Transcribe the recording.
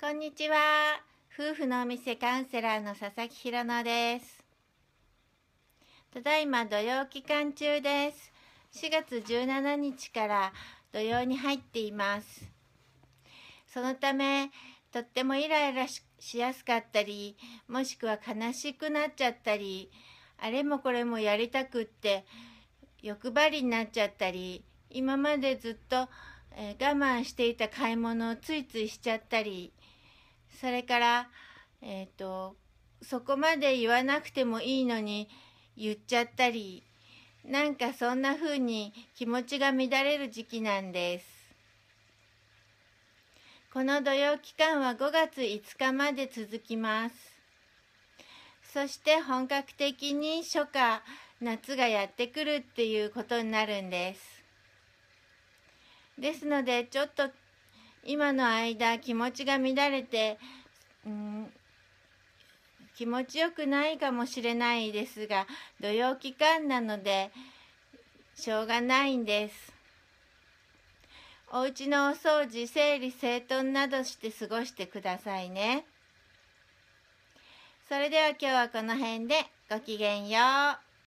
こんにちは。夫婦のお店カウンセラーの佐々木ひろのです。ただいま土曜期間中です。4月17日から土曜に入っています。そのため、とってもイライラしやすかったり、もしくは悲しくなっちゃったり、あれもこれもやりたくって欲張りになっちゃったり、今までずっとえー、我慢していた買い物をついついしちゃったりそれから、えーと、そこまで言わなくてもいいのに言っちゃったりなんかそんな風に気持ちが乱れる時期なんです。この土曜期間は5月5日まで続きます。そして本格的に初夏、夏がやってくるっていうことになるんです。ですのでちょっと今の間気持ちが乱れて、うん、気持ちよくないかもしれないですが土曜期間なのでしょうがないんです。お家のお掃除整理整頓などして過ごしてくださいね。それでは今日はこの辺でごきげんよう。